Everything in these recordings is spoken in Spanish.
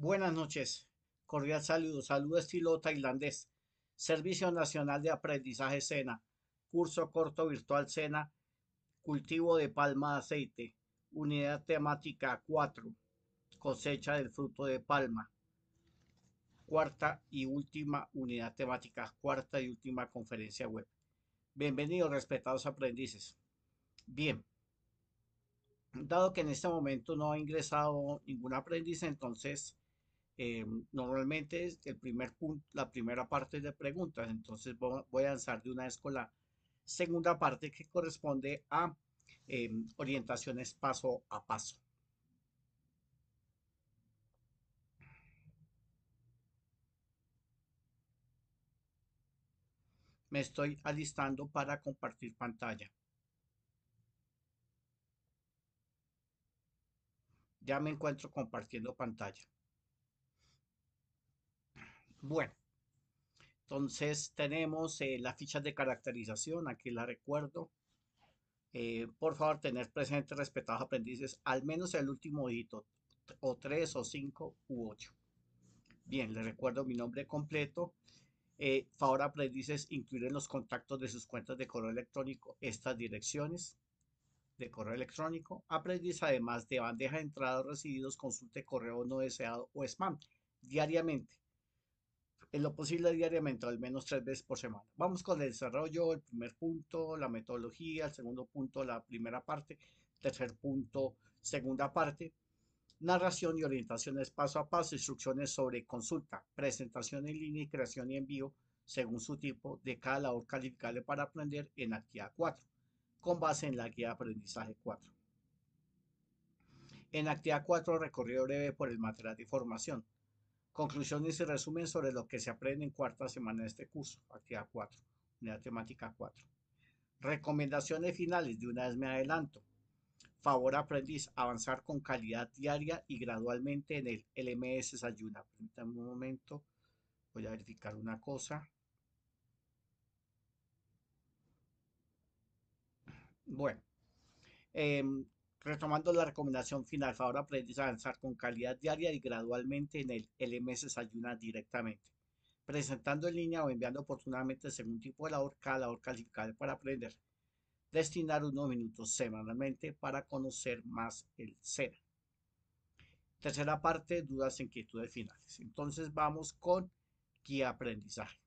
Buenas noches. Cordial saludo. Saludo estilo tailandés. Servicio Nacional de Aprendizaje SENA. Curso corto virtual SENA. Cultivo de palma de aceite. Unidad temática 4. Cosecha del fruto de palma. Cuarta y última unidad temática. Cuarta y última conferencia web. Bienvenidos, respetados aprendices. Bien. Dado que en este momento no ha ingresado ningún aprendiz, entonces eh, normalmente es el primer punto, la primera parte de preguntas, entonces voy a lanzar de una vez con la segunda parte que corresponde a em, orientaciones paso a paso. Me estoy alistando para compartir pantalla. Ya me encuentro compartiendo pantalla. Bueno, entonces tenemos eh, la las fichas de caracterización, aquí la recuerdo. Eh, por favor, tener presente, respetados aprendices, al menos el último hito. o tres, o cinco, u ocho. Bien, le recuerdo mi nombre completo. Por eh, favor aprendices, incluir en los contactos de sus cuentas de correo electrónico estas direcciones de correo electrónico. Aprendiz, además de bandeja de entrada recibidos, consulte correo no deseado o spam diariamente en lo posible diariamente, al menos tres veces por semana. Vamos con el desarrollo, el primer punto, la metodología, el segundo punto, la primera parte, tercer punto, segunda parte, narración y orientaciones paso a paso, instrucciones sobre consulta, presentación en línea y creación y envío según su tipo de cada labor calificable para aprender en actividad 4, con base en la guía de aprendizaje 4. En actividad 4, recorrido breve por el material de formación Conclusiones y resumen sobre lo que se aprende en cuarta semana de este curso, actividad 4, unidad temática 4. Recomendaciones finales, de una vez me adelanto. Favor aprendiz, avanzar con calidad diaria y gradualmente en el LMS Sayuna. un momento, voy a verificar una cosa. Bueno, eh, Retomando la recomendación final, favor aprendizaje avanzar con calidad diaria y gradualmente en el LMS ayuna directamente, presentando en línea o enviando oportunamente según tipo de labor cada labor calificada para aprender. Destinar unos minutos semanalmente para conocer más el SENA. Tercera parte, dudas e inquietudes finales. Entonces vamos con guía aprendizaje.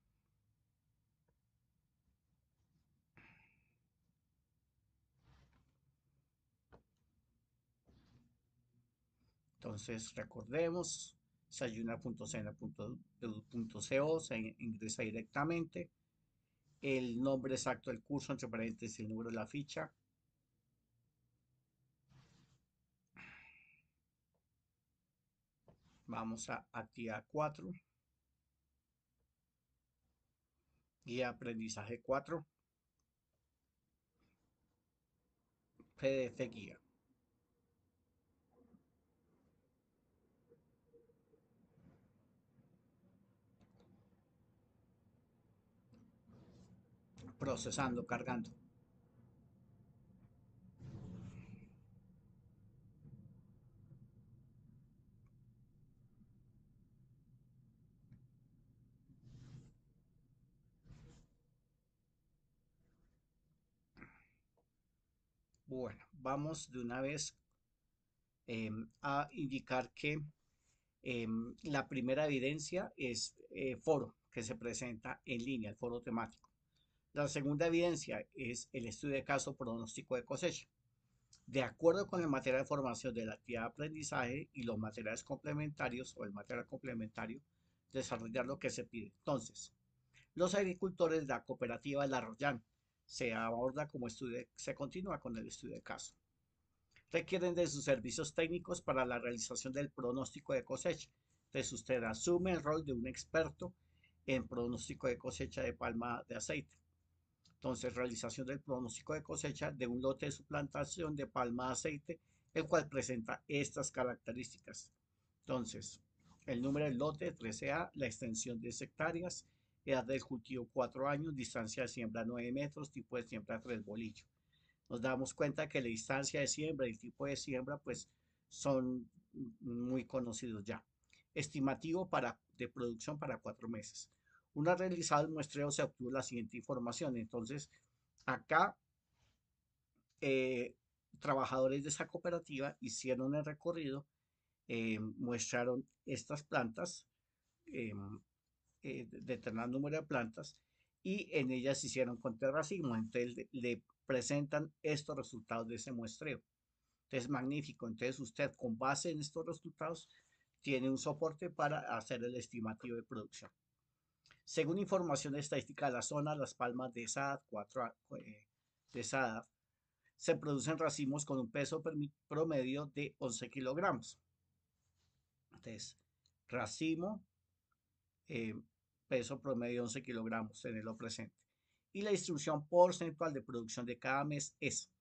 Entonces, recordemos, sayuna.cena.edu.co se ingresa directamente. El nombre exacto del curso, entre paréntesis, el número de la ficha. Vamos a actividad 4. Guía aprendizaje 4. PDF guía. procesando, cargando. Bueno, vamos de una vez em, a indicar que em, la primera evidencia es eh, foro que se presenta en línea, el foro temático. La segunda evidencia es el estudio de caso pronóstico de cosecha. De acuerdo con el material de formación de la actividad de aprendizaje y los materiales complementarios o el material complementario, desarrollar lo que se pide. Entonces, los agricultores de la cooperativa La se aborda como estudio, se continúa con el estudio de caso. Requieren de sus servicios técnicos para la realización del pronóstico de cosecha. Entonces usted asume el rol de un experto en pronóstico de cosecha de palma de aceite. Entonces, realización del pronóstico de cosecha de un lote de suplantación de palma de aceite, el cual presenta estas características. Entonces, el número del lote 13A, la extensión de hectáreas, edad del cultivo 4 años, distancia de siembra 9 metros, tipo de siembra 3 bolillo. Nos damos cuenta que la distancia de siembra y el tipo de siembra pues son muy conocidos ya. Estimativo para, de producción para 4 meses. Una realizada el muestreo se obtuvo la siguiente información. Entonces, acá eh, trabajadores de esa cooperativa hicieron el recorrido, eh, muestraron estas plantas, em, eh, determinado número de plantas, y en ellas hicieron con terracismo. Entonces, le, le presentan estos resultados de ese muestreo. Entonces, magnífico. Entonces, usted con base en estos resultados tiene un soporte para hacer el estimativo de producción. Según información estadística de la zona, las palmas de sad 4 eh, de SAD, se producen racimos con un peso promedio de 11 kilogramos. Entonces, racimo, eh, peso promedio de 11 kilogramos, tenerlo presente. Y la distribución porcentual de producción de cada mes es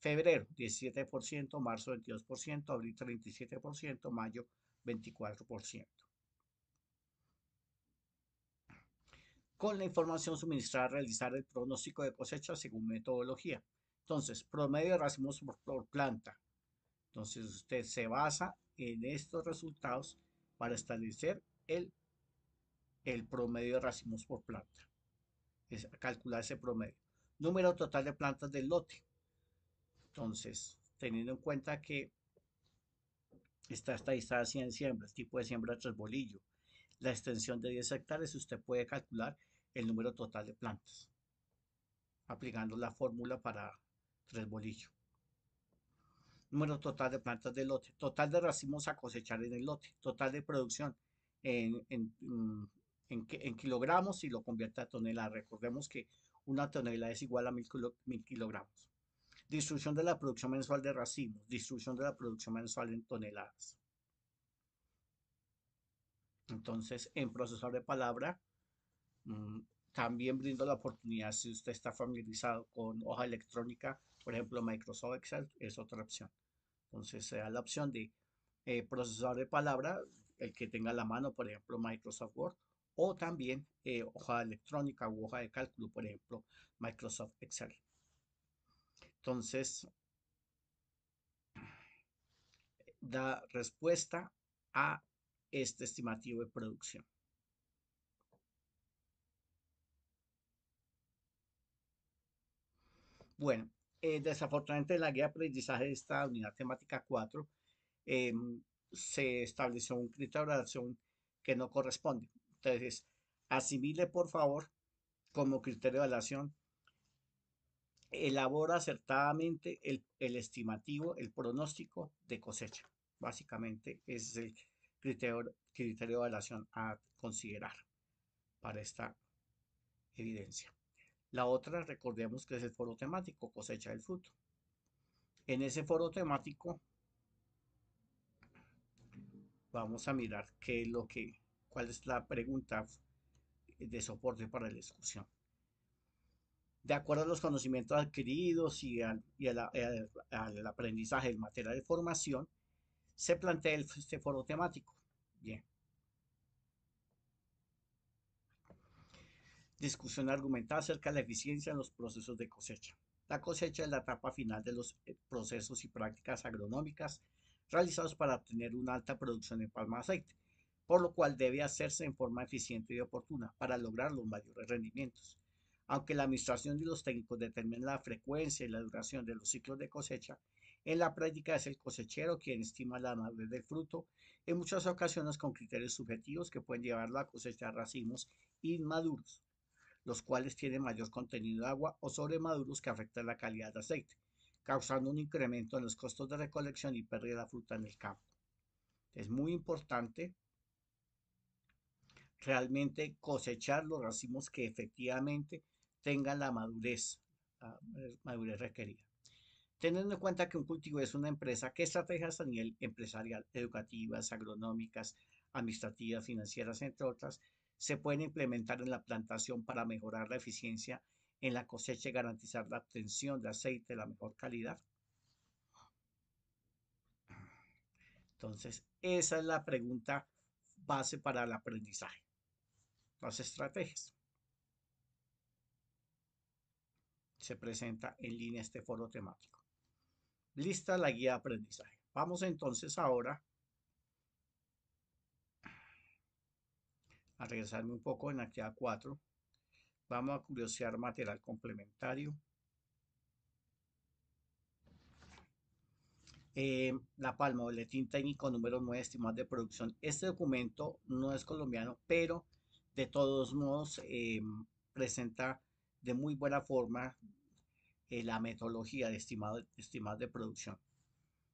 febrero 17%, marzo 22%, abril 37%, mayo 24%. con la información suministrada realizar el pronóstico de cosecha según metodología. Entonces, promedio de racimos por, planta. Entonces, usted se basa en estos resultados para establecer el, el promedio de racimos por planta. Es calcular ese promedio. Número total de plantas del lote. Entonces, teniendo en cuenta que está estadizada 100 siembras, tipo de siembra tras bolillo, la extensión de 10 hectáreas, usted puede calcular el número total de plantas, aplicando la fórmula para tres bolillos. Número total de plantas del lote, total de racimos a cosechar en el lote, total de producción en, mm, kilogramos y lo convierte a toneladas. Recordemos que una tonelada es igual a mil, mil kilogramos. Distribución de la producción mensual de racimos, distribución de la producción mensual en toneladas. Entonces, en procesador de palabra, Mm, también brindo la oportunidad, si usted está familiarizado con hoja electrónica, por ejemplo, Microsoft Excel es otra opción. Entonces, sea la opción de eh, procesador de palabra, el que tenga la mano, por ejemplo, Microsoft Word, o también eh, hoja electrónica u hoja de cálculo, por ejemplo, Microsoft Excel. Entonces, da respuesta a este estimativo de producción. Bueno, desafortunadamente eh, desafortunadamente la guía de aprendizaje de esta unidad temática 4 em, se estableció un criterio de evaluación que no corresponde. Entonces, asimile por favor como criterio de evaluación elabora acertadamente el, estimativo, el pronóstico de cosecha. Básicamente ese es el criterio de evaluación a considerar para esta evidencia. La otra, recordemos que es el foro temático, cosecha del fruto. En ese foro temático vamos a mirar qué lo que, cuál es la pregunta de soporte para la discusión. De acuerdo a los conocimientos adquiridos y al, aprendizaje en materia de formación, se plantea este foro temático. Bien, discusión argumentada acerca de la eficiencia en los procesos de cosecha. La cosecha es la etapa final de los eh, procesos y prácticas agronómicas realizados para obtener una alta producción de palma aceite, por lo cual debe hacerse en forma eficiente y oportuna para lograr los mayores rendimientos. Aunque la administración y los técnicos determinan la frecuencia y la duración de los ciclos de cosecha, en la práctica es el cosechero quien estima la madurez del fruto, en muchas ocasiones con criterios subjetivos que pueden llevarlo a cosechar racimos inmaduros los cuales tienen mayor contenido de agua o sobremaduros que afectan la calidad de aceite, causando un incremento en los costos de recolección y pérdida de fruta en el campo. Es muy importante realmente cosechar los racimos que efectivamente tengan la madurez, eh, madurez requerida. Teniendo en cuenta que un cultivo es una empresa, ¿qué estrategias a nivel empresarial, educativas, agronómicas, administrativas, financieras, entre otras, se pueden implementar en la plantación para mejorar la eficiencia en la cosecha y garantizar la obtención de aceite de la mejor calidad? Entonces, esa es la pregunta base para el aprendizaje, las estrategias. Se presenta en línea este foro temático. Lista la guía de aprendizaje. Vamos entonces ahora a regresarme un poco en aquí a 4. Vamos a curiosear material complementario. Eh, la Palma, boletín técnico número 9, estimado de producción. Este documento no es colombiano, pero de todos modos eh, presenta de muy buena forma eh, la metodología de estimado, de producción.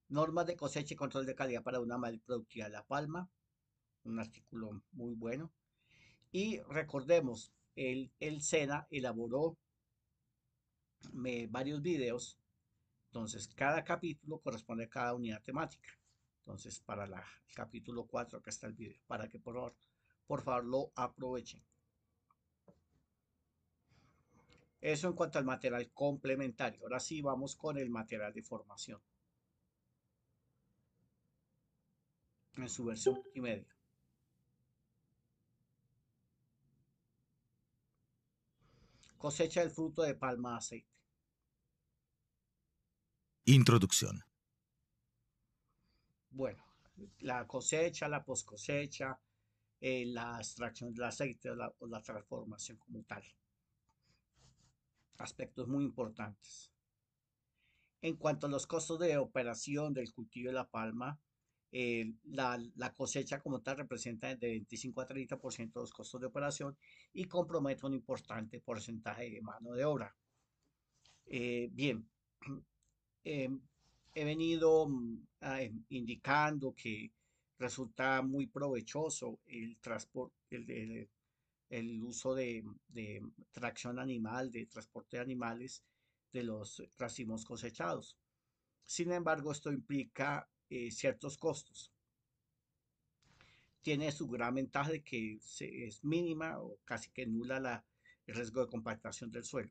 Normas de cosecha y control de calidad para una mayor productividad. La Palma, un artículo muy bueno. Y recordemos, el, el SENA elaboró varios videos, entonces cada capítulo corresponde a cada unidad temática. Entonces, para el capítulo 4, acá está el video, para que por favor, por favor lo aprovechen. Eso en cuanto al material complementario. Ahora sí vamos con el material de formación. En su versión y medio. cosecha del fruto de palma aceite. Introducción. Bueno, la cosecha, la poscosecha, eh, la extracción del aceite o la transformación como tal. Aspectos muy importantes. En cuanto a los costos de operación del cultivo de la palma, eh, la, la, cosecha como tal representa de 25 a 30% de los costos de operación y compromete un importante porcentaje de mano de obra. Eh, bien, eh, he venido mm, ah, indicando que resulta muy provechoso el transporte, el, uso de, de, tracción animal, de transporte de animales de los racimos cosechados. Sin embargo, esto implica eh, ciertos costos. Tiene su gran ventaja de que es mínima o casi que nula la, el riesgo de compactación del suelo.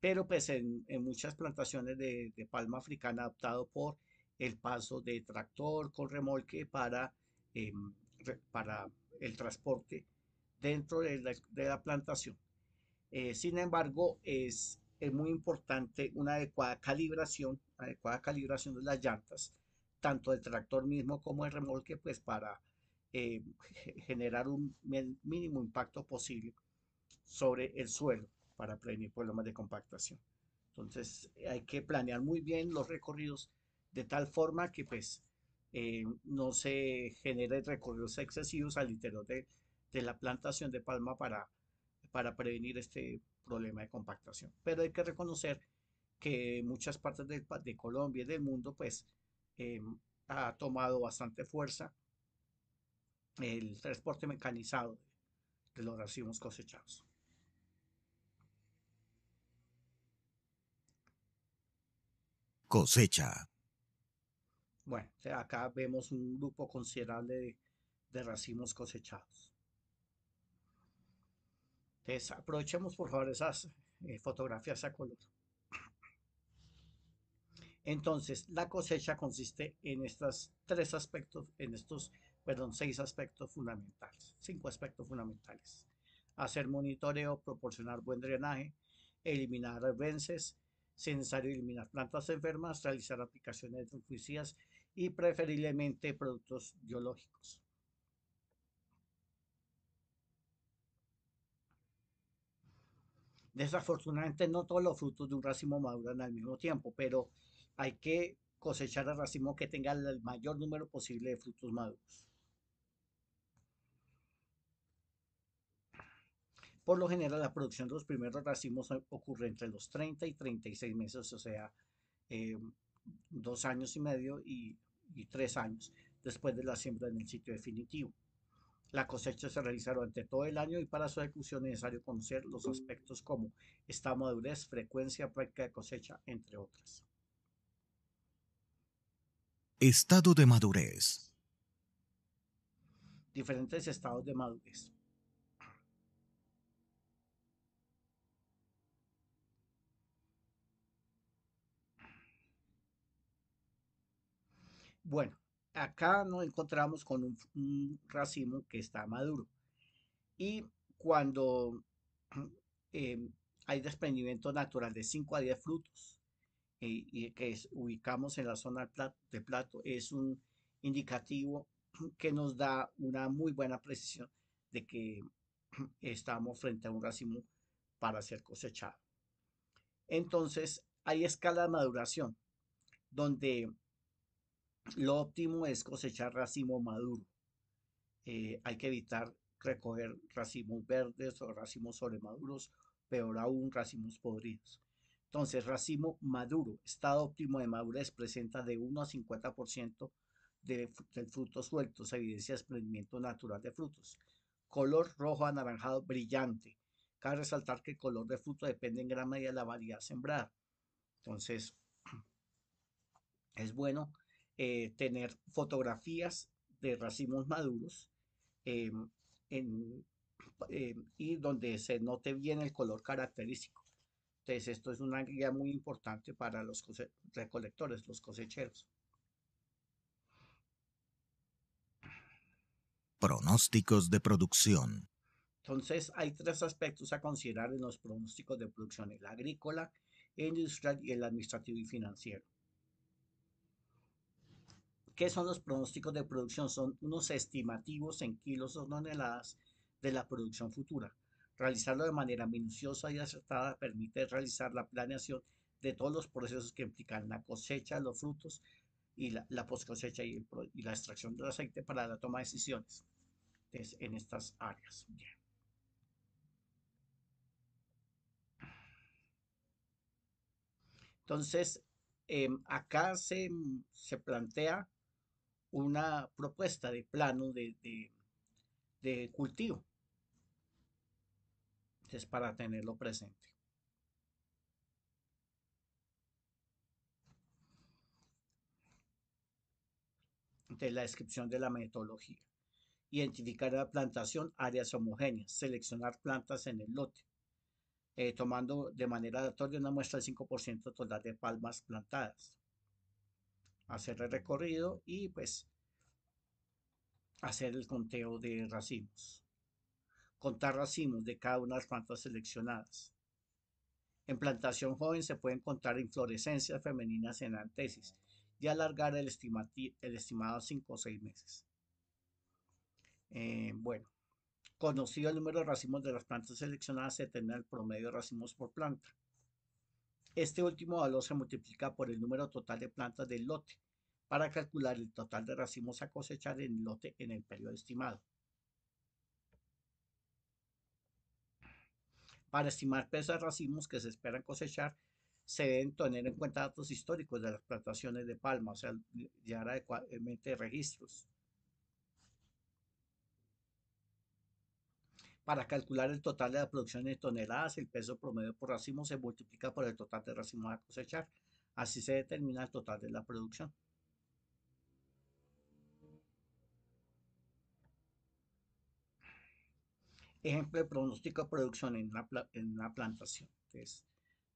Pero pues en, muchas plantaciones de, palma africana optado por el paso de tractor con remolque para, eh, para el transporte dentro de la, plantación. Eh, sin embargo, es, es muy importante una adecuada calibración, adecuada calibración de las llantas tanto el tractor mismo como el remolque, pues para eh, generar un mínimo impacto posible sobre el suelo para prevenir problemas de compactación. Entonces eh, hay que planear muy bien los recorridos de tal forma que pues eh, no se generen recorridos excesivos al interior de, la plantación de palma para, para prevenir este problema de compactación. Pero hay que reconocer que muchas partes de Colombia y del mundo pues Em, ha tomado bastante fuerza el transporte mecanizado de los racimos cosechados. Cosecha. Bueno, acá vemos un grupo considerable de, racimos cosechados. Entonces, aprovechemos por favor esas eh, fotografías a color. Entonces, la cosecha consiste en estos tres aspectos, en estos, perdón, seis aspectos fundamentales, cinco aspectos fundamentales. Hacer monitoreo, proporcionar buen drenaje, eliminar vences, si necesario eliminar plantas enfermas, realizar aplicaciones de fungicidas y preferiblemente productos biológicos. Desafortunadamente no todos los frutos de un racimo maduran al mismo tiempo, pero hay que cosechar el racimo que tenga el mayor número posible de frutos maduros. Por lo general, la producción de los primeros racimos ocurre entre los 30 y 36 meses, o sea, eh, dos años y medio y, tres años después de la siembra en el sitio definitivo. La cosecha se realiza durante todo el año y para su ejecución es necesario conocer los aspectos como esta madurez, frecuencia, práctica de cosecha, entre otras. Estado de madurez. Diferentes estados de madurez. Bueno, acá nos encontramos con un, racimo que está maduro. Y cuando em, hay desprendimiento natural de 5 a 10 frutos, y que ubicamos en la zona de plato es un indicativo que nos da una muy buena precisión de que estamos frente a un racimo para ser cosechado. Entonces, hay escala de maduración, donde lo óptimo es cosechar racimo maduro. Eh, hay que evitar recoger racimos verdes o racimos sobremaduros, peor aún racimos podridos. Entonces, racimo maduro, estado óptimo de madurez, presenta de 1 a 50% de, del fruto suelto, se evidencia desprendimiento natural de frutos. Color rojo anaranjado brillante. Cabe resaltar que el color de fruto depende en gran medida de la variedad sembrada. Entonces, es bueno eh, tener fotografías de racimos maduros em, em, y donde se note bien el color característico. Entonces, esto es una guía muy importante para los recolectores, los cosecheros. Pronósticos de producción. Entonces, hay tres aspectos a considerar en los pronósticos de producción, el agrícola, el industrial y el administrativo y financiero. ¿Qué son los pronósticos de producción? Son unos estimativos en kilos o toneladas de la producción futura. Realizarlo de manera minuciosa y acertada permite realizar la planeación de todos los procesos que implican la cosecha, los frutos y la, post cosecha y, la extracción del aceite para la toma de decisiones en estas áreas. Entonces, em, acá se, plantea una propuesta de plano de cultivo para tenerlo presente. de la descripción de la metodología. Identificar la plantación, áreas homogéneas, seleccionar plantas en el lote, eh, tomando de manera aleatoria una muestra del 5% total de palmas plantadas. Hacer el recorrido y pues hacer el conteo de racimos contar racimos de cada una de las plantas seleccionadas. En plantación joven se pueden contar inflorescencias femeninas en antesis y alargar el, estimado 5 o 6 meses. Eh, bueno, conocido el número de racimos de las plantas seleccionadas, se tendrá el promedio de racimos por planta. Este último valor se multiplica por el número total de plantas del lote para calcular el total de racimos a cosechar en el lote en el periodo estimado. Para estimar de racimos que se esperan cosechar, se deben tener en cuenta datos históricos de las plantaciones de palma, o sea, llevar adecuadamente registros. Para calcular el total de la producción en toneladas, el peso promedio por racimo se multiplica por el total de racimos a cosechar. Así se determina el total de la producción. Ejemplo de pronóstico de producción en una, en la plantación. Entonces,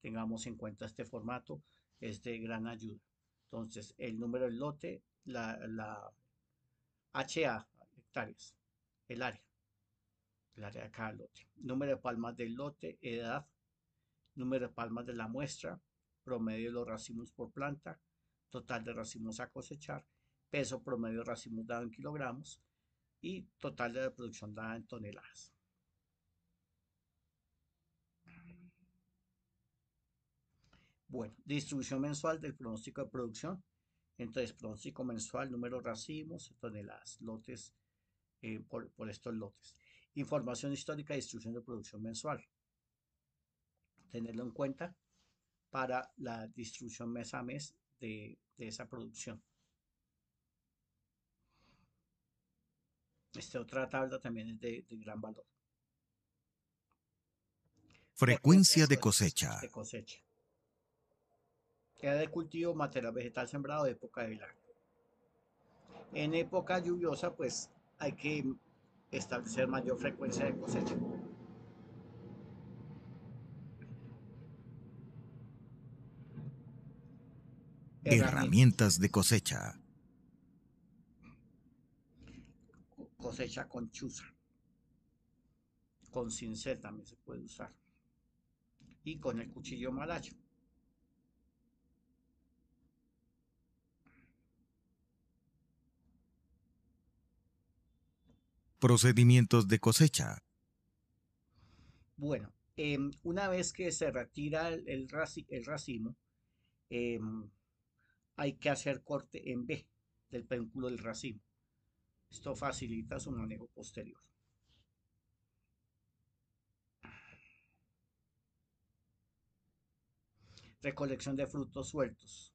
tengamos en cuenta este formato, es de gran ayuda. Entonces, el número del lote, la, la HA, hectáreas, el área, el área de cada lote. Número de palmas del lote, edad, número de palmas de la muestra, promedio de los racimos por planta, total de racimos a cosechar, peso promedio de racimos dado en kilogramos y total de producción dada en toneladas. Bueno, distribución mensual del pronóstico de producción. Entonces, pronóstico mensual, número racimos, las lotes, eh, por, estos lotes. Información histórica de distribución de producción mensual. Tenerlo en cuenta para la distribución mes a mes de, esa producción. Esta otra tabla también es de, gran valor. Frecuencia De cosecha queda de cultivo, material vegetal sembrado de época de la En época lluviosa, pues hay que establecer mayor frecuencia de cosecha. Herramientas de cosecha. Cosecha con chuza. Con cinceta también se puede usar. Y con el cuchillo malacho. Procedimientos de cosecha. Bueno, em, una vez que se retira el, racimo, em, hay que hacer corte en B del pedúnculo del racimo. Esto facilita su manejo posterior. Recolección de frutos sueltos.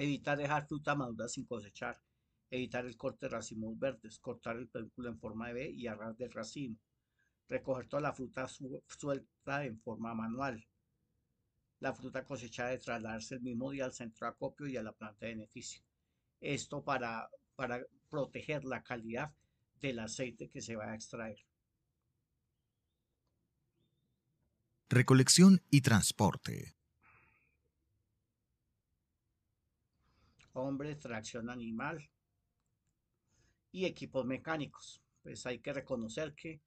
evitar dejar fruta madura sin cosechar, evitar el corte de racimos verdes, cortar el pedúnculo en forma de B y arrancar del racimo, recoger toda la fruta suelta en forma manual, la fruta cosechada de trasladarse el mismo día al centro de acopio y a la planta de beneficio. Esto para, para proteger la calidad del aceite que se va a extraer. Recolección y transporte. hombre, tracción animal y equipos mecánicos. Pues hay que reconocer que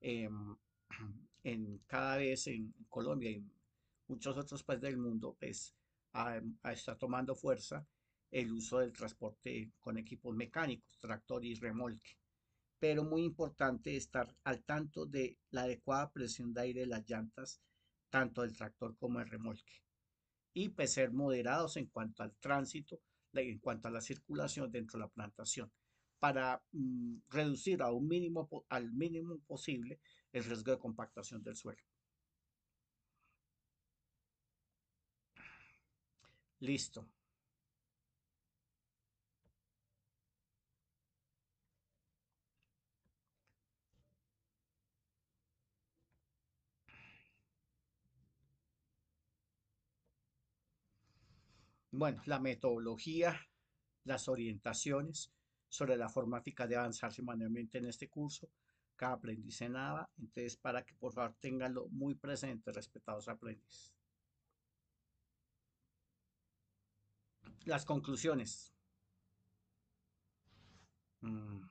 em, en cada vez en Colombia y muchos otros países del mundo, pues está tomando fuerza el uso del transporte con equipos mecánicos, tractor y remolque. Pero muy importante estar al tanto de la adecuada presión de aire de las llantas, tanto del tractor como el remolque. Y pues ser moderados en cuanto al tránsito en cuanto a la circulación dentro de la plantación para mm, reducir a un mínimo, al mínimo posible el riesgo de compactación del suelo. Listo. bueno, la metodología, las orientaciones sobre la forma de avanzarse manualmente en este curso. Cada aprendiz en nada, entonces para que por favor tenganlo muy presente, respetados aprendices. Las conclusiones. Mm.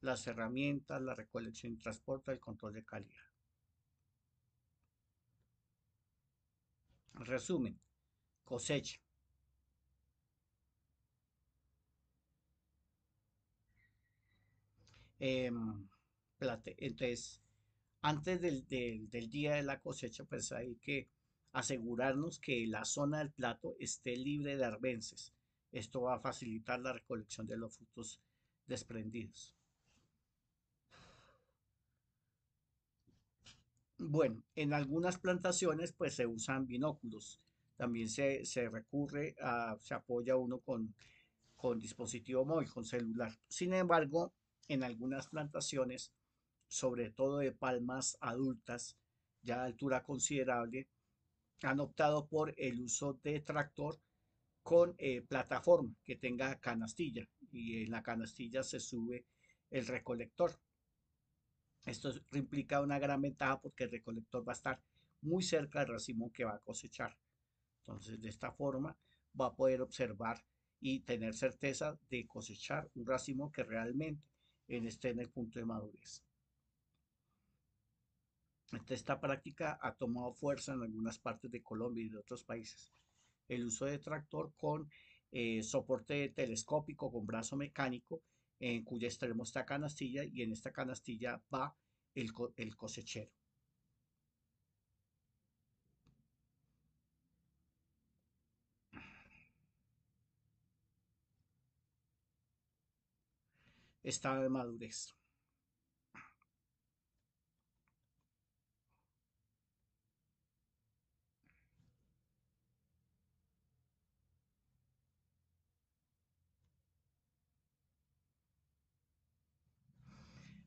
Las herramientas, la recolección y transporte, el control de calidad. Resumen. Cosecha. Em, entonces, antes del, día de la cosecha, pues hay que asegurarnos que la zona del plato esté libre de arbences. Esto va a facilitar la recolección de los frutos desprendidos. Bueno, en algunas plantaciones pues se usan binóculos. También se, recurre a, se apoya uno con, con dispositivo móvil, con celular. Sin embargo, en algunas plantaciones, sobre todo de palmas adultas, ya de altura considerable, han optado por el uso de tractor con eh, plataforma que tenga canastilla y en la canastilla se sube el recolector esto implica una gran ventaja porque el recolector va a estar muy cerca del racimo que va a cosechar. Entonces, de esta forma va a poder observar y tener certeza de cosechar un racimo que realmente eh, esté en el punto de madurez. esta práctica ha tomado fuerza en algunas partes de Colombia y de otros países. El uso de tractor con eh, soporte telescópico con brazo mecánico en cuyo extremo está canastilla y en esta canastilla va el, el cosechero. Estado de madurez.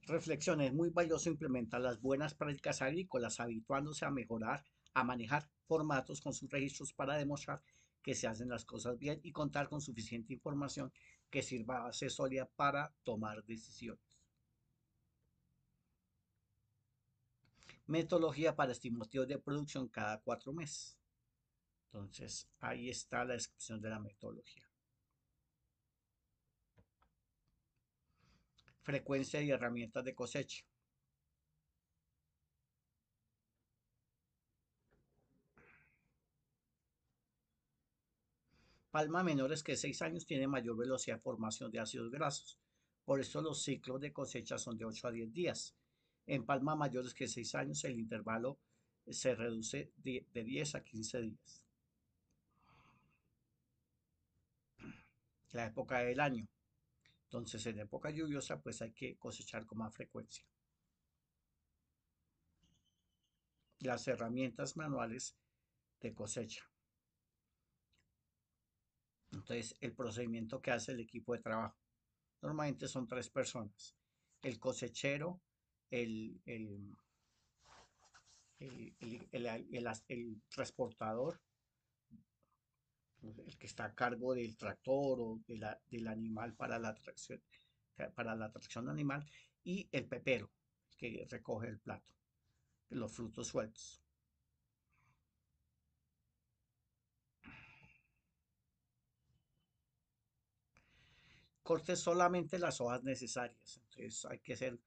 Reflexiones, muy valioso implementar las buenas prácticas agrícolas, habituándose a mejorar, a manejar formatos con sus registros para demostrar que se hacen las cosas bien y contar con suficiente información que sirva a base sólida para tomar decisiones. Metodología para estimativos de producción cada cuatro meses. Entonces, ahí está la descripción de la metodología. frecuencia y herramientas de cosecha. Palma menores que 6 años tiene mayor velocidad de formación de ácidos grasos. Por eso los ciclos de cosecha son de 8 a 10 días. En palma mayores que 6 años el intervalo se reduce de 10 a 15 días. La época del año. Entonces en época lluviosa pues hay que cosechar con más frecuencia. Las herramientas manuales de cosecha. Entonces el procedimiento que hace el equipo de trabajo. Normalmente son tres personas. El cosechero, el, el, el transportador el que está a cargo del tractor o del animal para la tracción, para la tracción animal, y el pepero, que recoge el plato, los frutos sueltos. Corte solamente las hojas necesarias, entonces hay que ser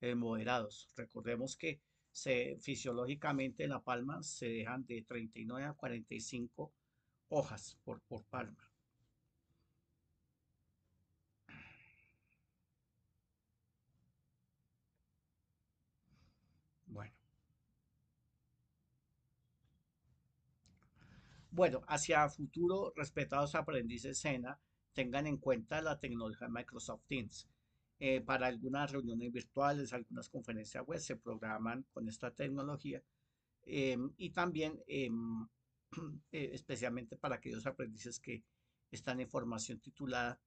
eh, moderados. Recordemos que se, fisiológicamente en la palma se dejan de 39 a 45 hojas por, por palma. Bueno. Bueno, hacia futuro, respetados aprendices SENA, tengan en cuenta la tecnología Microsoft Teams. Eh, para algunas reuniones virtuales, algunas conferencias web se programan con esta tecnología. Em, y también em, Eh, especialmente para aquellos aprendices que están en formación titulada,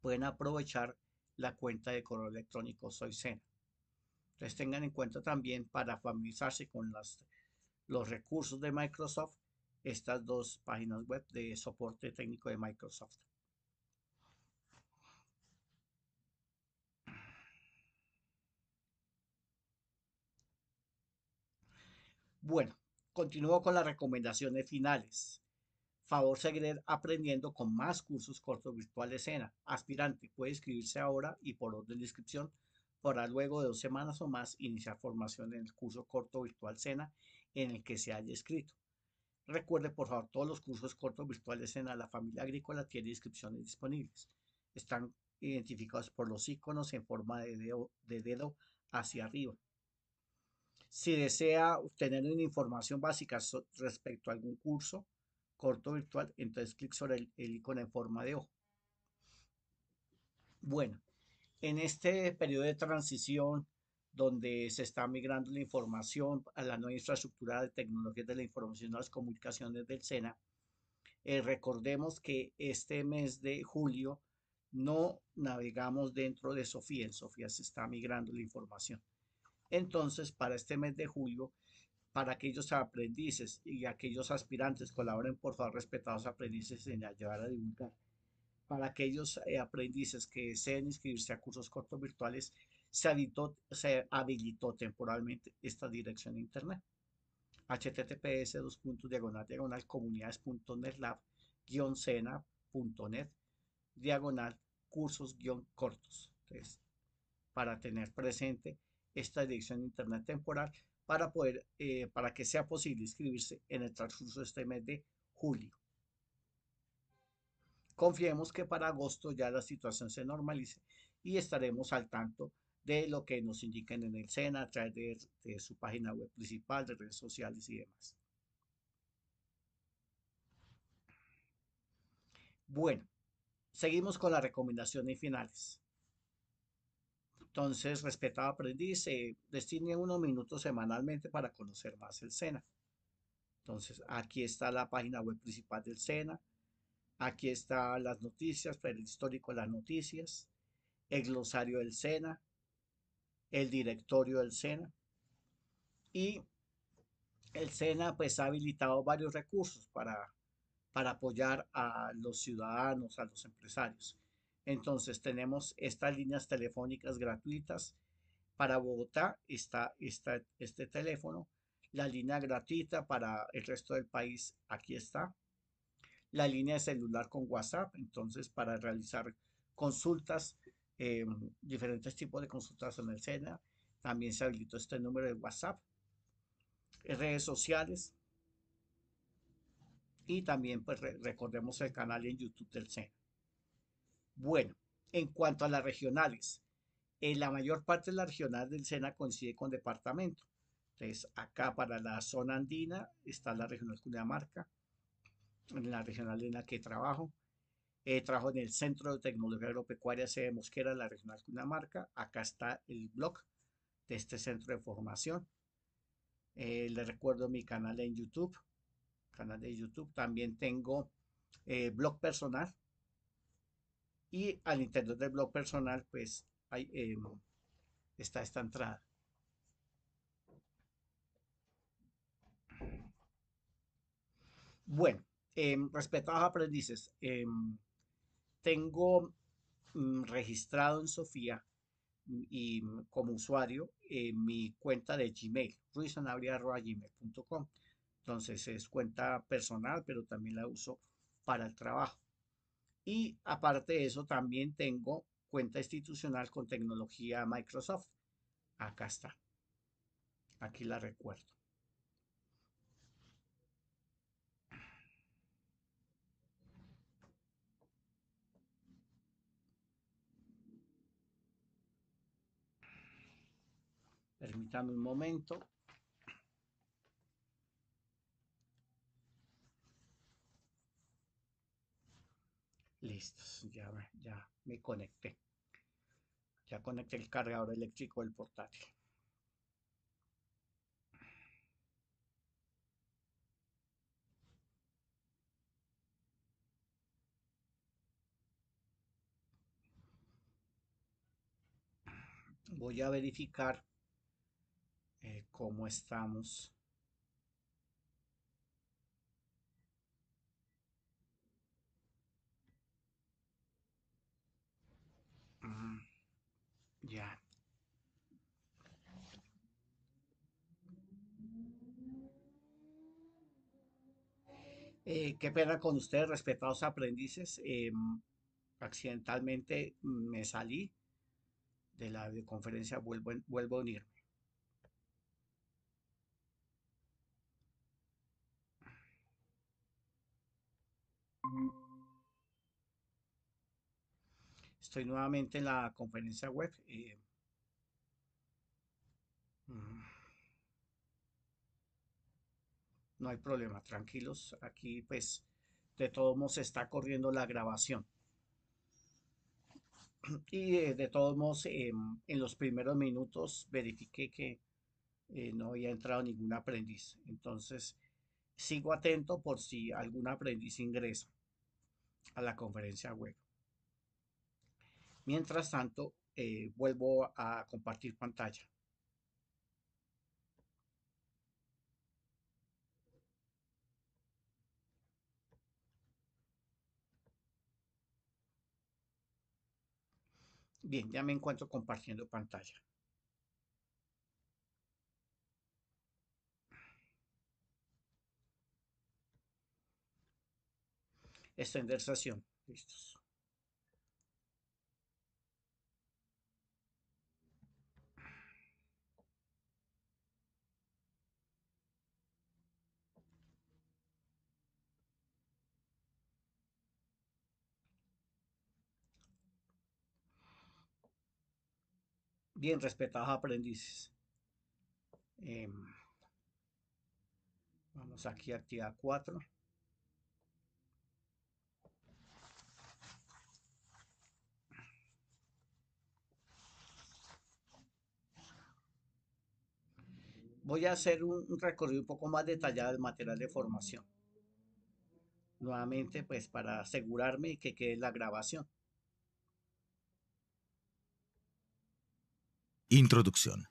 pueden aprovechar la cuenta de correo electrónico Soycena. Entonces tengan en cuenta también para familiarizarse con los recursos de Microsoft, estas dos páginas web de soporte técnico de Microsoft. Bueno, Continúo con las recomendaciones finales. Favor seguir aprendiendo con más cursos cortos virtuales SENA. Aspirante puede inscribirse ahora y por orden de inscripción para luego de dos semanas o más iniciar formación en el curso corto virtual SENA en el que se haya inscrito. Recuerde, por favor, todos los cursos cortos virtuales SENA la familia agrícola tiene inscripciones disponibles. Están identificados por los iconos en forma de dedo hacia arriba. Si desea obtener una información básica respecto a algún curso corto virtual, entonces clic sobre el, icono en forma de ojo. Bueno, en este periodo de transición donde se está migrando la información a la nueva infraestructura de tecnologías de la información y las comunicaciones del SENA, eh, recordemos que este mes de julio no navegamos dentro de Sofía. En Sofía se está migrando la información. Entonces, para este mes de julio, para aquellos aprendices y aquellos aspirantes, colaboren por favor, respetados aprendices, en ayudar a divulgar. Para aquellos eh, aprendices que deseen inscribirse a cursos cortos virtuales, se, habilitó, se temporalmente esta dirección de internet. https dos puntos diagonal diagonal comunidades.netlab diagonal cursos cortos. Entonces, para tener presente esta dirección de Internet temporal para, poder, eh, para que sea posible inscribirse en el transcurso de este mes de julio. Confiemos que para agosto ya la situación se normalice y estaremos al tanto de lo que nos indiquen en el SENA a través de su página web principal, de redes sociales y demás. Bueno, seguimos con las recomendaciones finales. Entonces, respetado aprendiz, eh, destine unos minutos semanalmente para conocer más el SENA. Entonces, aquí está la página web principal del SENA. Aquí están las noticias, pues, el histórico de las noticias, el glosario del SENA, el directorio del SENA. Y el SENA pues ha habilitado varios recursos para, para apoyar a los ciudadanos, a los empresarios. Entonces tenemos estas líneas telefónicas gratuitas. Para Bogotá está, este teléfono. La línea gratuita para el resto del país, aquí está. La línea de celular con WhatsApp, entonces para realizar consultas, eh, diferentes tipos de consultas en el SENA. También se habilitó este número de WhatsApp. Eh, redes sociales. Y también pues, recordemos el canal en YouTube del SENA. Bueno, en cuanto a las regionales, en eh, la mayor parte de la regional del SENA coincide con departamento. Entonces, acá para la zona andina está la regional Cundinamarca, en la regional en la que trabajo. Eh, trabajo en el Centro de Tecnología Agropecuaria de Mosquera, la regional Cundinamarca. Acá está el blog de este centro de formación. Eh, les recuerdo mi canal en YouTube. Canal de YouTube. También tengo blog personal y al interior del blog personal pues hay, eh, está esta entrada. Bueno, eh, respecto a los aprendices, eh, tengo mm, registrado en Sofía mm, y mm, como usuario mi cuenta de Gmail, ruizanabria.gmail.com. Entonces es cuenta personal, pero también la uso para el trabajo. Y aparte de eso, también tengo cuenta institucional con tecnología Microsoft. Acá está. Aquí la recuerdo. Permítame un momento. Listo. ya, me conecté. Ya conecté el cargador eléctrico del portátil. Voy a verificar eh, cómo estamos ya. Eh, qué pena con ustedes, respetados aprendices. Em, accidentalmente me salí de la videoconferencia, vuelvo, vuelvo a unirme. Estoy nuevamente en la conferencia web. Eh, mm, no hay problema, tranquilos. Aquí pues de todos modos está corriendo la grabación. Y eh, de, todos modos em, en los primeros minutos verifiqué que eh, no había entrado ningún aprendiz. Entonces sigo atento por si algún aprendiz ingresa a la conferencia web. Mientras tanto, eh, vuelvo a compartir pantalla. Bien, ya me encuentro compartiendo pantalla. Extender sesión. Listos. bien respetados aprendices. Em, vamos aquí a actividad 4. Voy a hacer un, recorrido un poco más detallado del material de formación. Nuevamente, pues para asegurarme que quede la grabación. Introducción.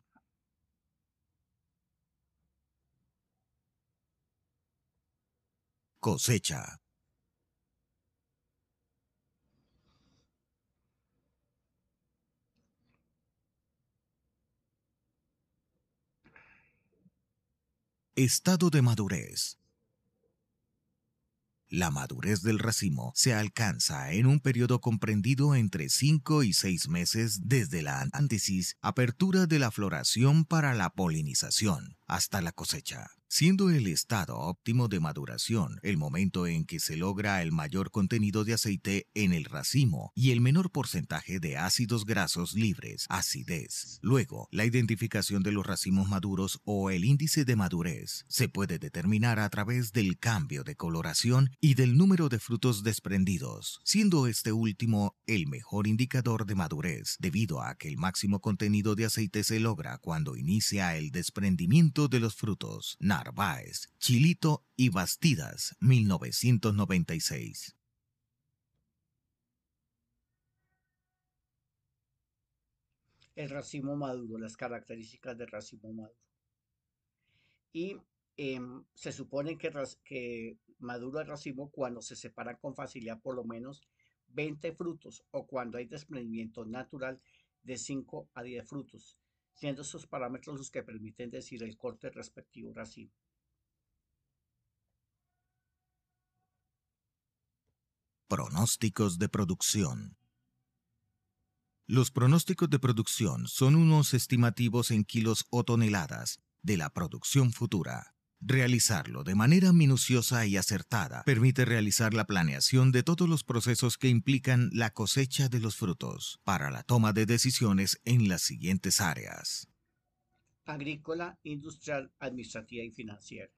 Cosecha. Estado de madurez. La madurez del racimo se alcanza en un periodo comprendido entre 5 y seis meses desde la antesis, apertura de la floración para la polinización hasta la cosecha. Siendo el estado óptimo de maduración el momento en que se logra el mayor contenido de aceite en el racimo y el menor porcentaje de ácidos grasos libres, acidez. Luego, la identificación de los racimos maduros o el índice de madurez se puede determinar a través del cambio de coloración y del número de frutos desprendidos, siendo este último el mejor indicador de madurez, debido a que el máximo contenido de aceite se logra cuando inicia el desprendimiento de los Frutos, Narváez, Chilito y Bastidas, 1996. El racimo maduro, las características del racimo maduro. Y em, se supone que, que maduro el racimo cuando se separan con facilidad por lo menos 20 frutos o cuando hay desprendimiento natural de 5 a 10 frutos siendo esos parámetros los que permiten decir el corte respectivo brasil Pronósticos de producción. Los pronósticos de producción son unos estimativos en kilos o toneladas de la producción futura. Realizarlo de manera minuciosa y acertada permite realizar la planeación de todos los procesos que implican la cosecha de los frutos para la toma de decisiones en las siguientes áreas. Agrícola, industrial, administrativa y financiera.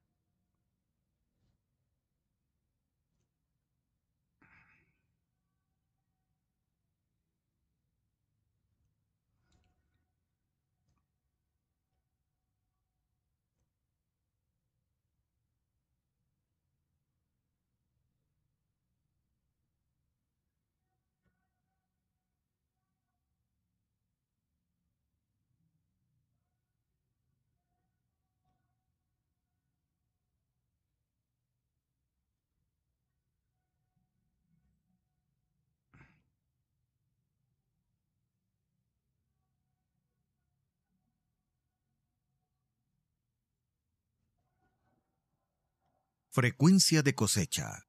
Frecuencia de cosecha.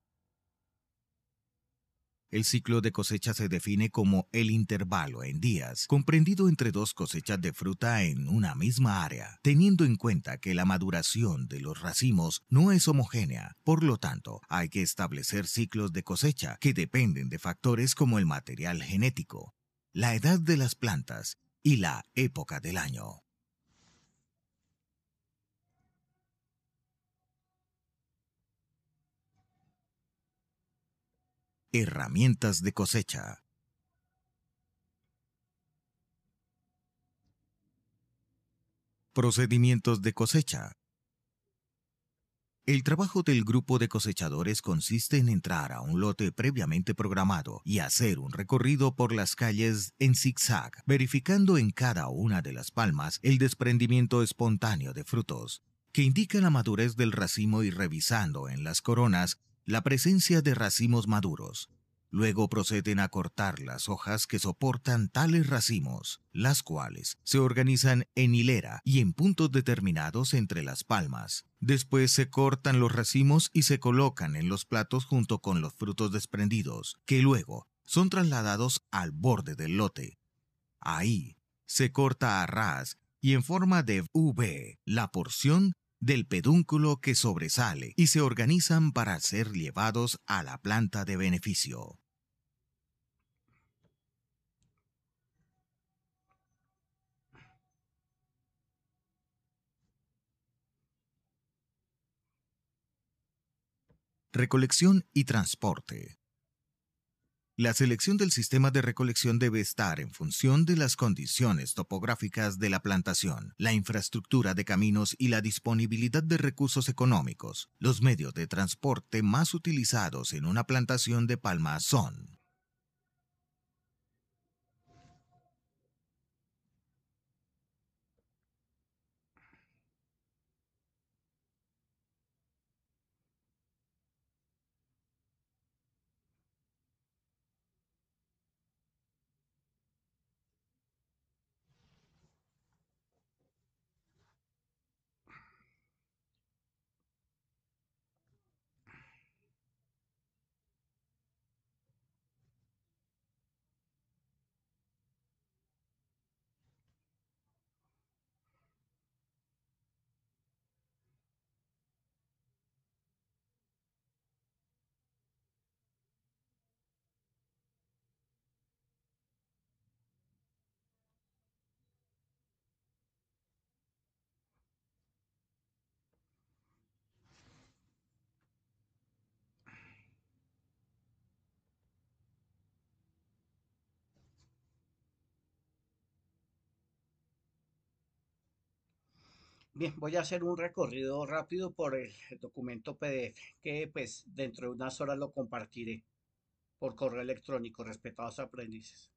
El ciclo de cosecha se define como el intervalo en días comprendido entre dos cosechas de fruta en una misma área, teniendo en cuenta que la maduración de los racimos no es homogénea. Por lo tanto, hay que establecer ciclos de cosecha que dependen de factores como el material genético, la edad de las plantas y la época del año. herramientas de cosecha. Procedimientos de cosecha. El trabajo del grupo de cosechadores consiste en entrar a un lote previamente programado y hacer un recorrido por las calles en zigzag, verificando en cada una de las palmas el desprendimiento espontáneo de frutos, que indica la madurez del racimo y revisando en las coronas la presencia de racimos maduros. Luego proceden a cortar las hojas que soportan tales racimos, las cuales se organizan en hilera y en puntos determinados entre las palmas. Después se cortan los racimos y se colocan en los platos junto con los frutos desprendidos, que luego son trasladados al borde del lote. Ahí se corta a ras y en forma de V la porción del pedúnculo que sobresale y se organizan para ser llevados a la planta de beneficio. Recolección y transporte. La selección del sistema de recolección debe estar en función de las condiciones topográficas de la plantación, la infraestructura de caminos y la disponibilidad de recursos económicos. Los medios de transporte más utilizados en una plantación de palma son Bien, voy a hacer un recorrido rápido por el documento PDF que pues dentro de unas horas lo compartiré por correo electrónico, respetados aprendices.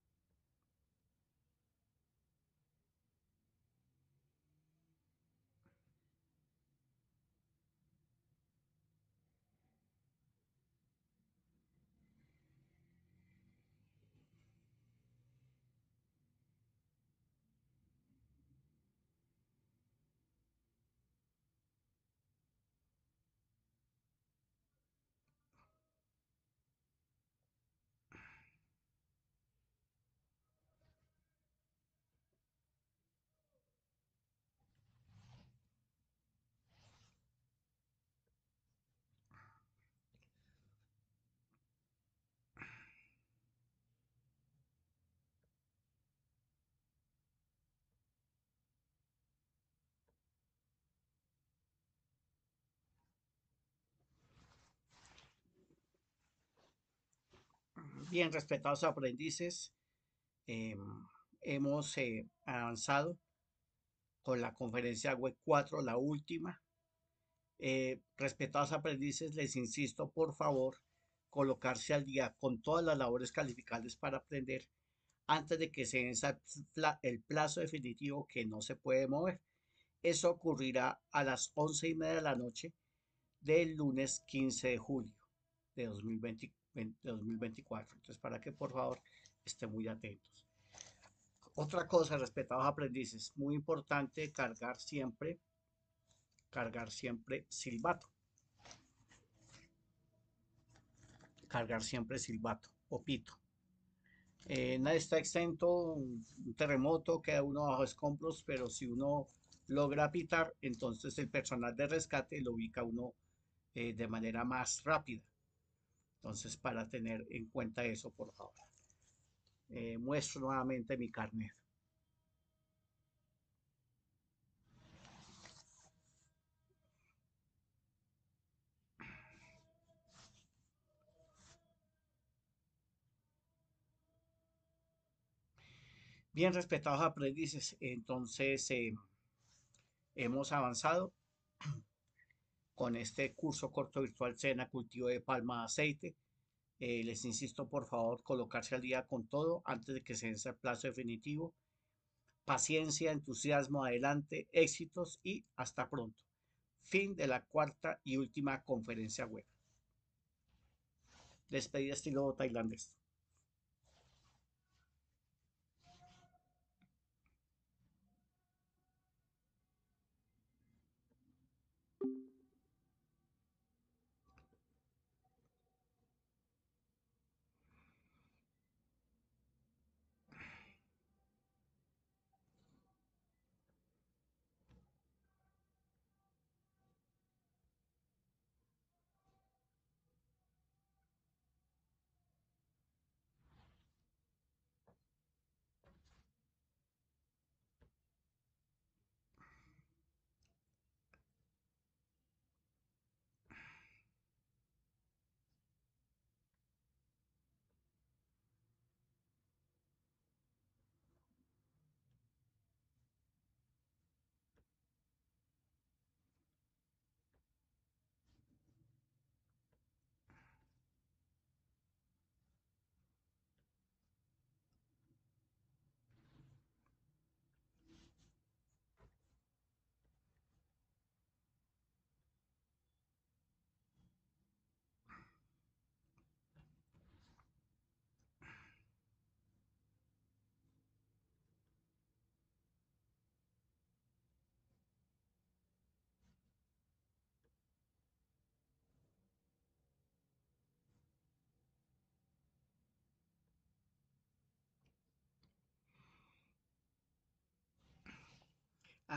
Bien, respetados aprendices, eh, hemos eh, avanzado con la conferencia web 4, la última. Eh, respetados aprendices, les insisto, por favor, colocarse al día con todas las labores calificables para aprender antes de que se el plazo definitivo que no se puede mover. Eso ocurrirá a las 11 y media de la noche del lunes 15 de julio de 2024. 2024. Entonces, para que por favor estén muy atentos. Otra cosa, respetados aprendices, muy importante cargar siempre, cargar siempre silbato. Cargar siempre silbato o pito. Eh, nadie está exento, un, terremoto, queda uno bajo escombros, pero si uno logra pitar, entonces el personal de rescate lo ubica uno eh, de manera más rápida. Entonces, para tener en cuenta eso, por favor. Eh, muestro nuevamente mi carnet. Bien, respetados aprendices, entonces eh, hemos avanzado con este curso corto virtual Cena Cultivo de Palma de Aceite. Eh, les insisto, por favor, colocarse al día con todo antes de que se el plazo definitivo. Paciencia, entusiasmo, adelante, éxitos y hasta pronto. Fin de la cuarta y última conferencia web. Les pedí estilo tailandés.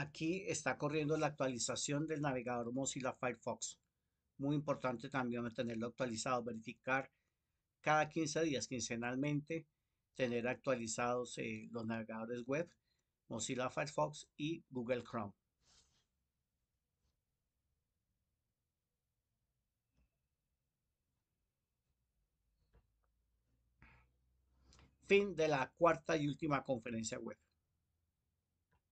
Aquí está corriendo la actualización del navegador Mozilla Firefox. Muy importante también tenerlo actualizado, verificar cada 15 días, quincenalmente, tener actualizados eh, los navegadores web, Mozilla Firefox y Google Chrome. Fin de la cuarta y última conferencia web.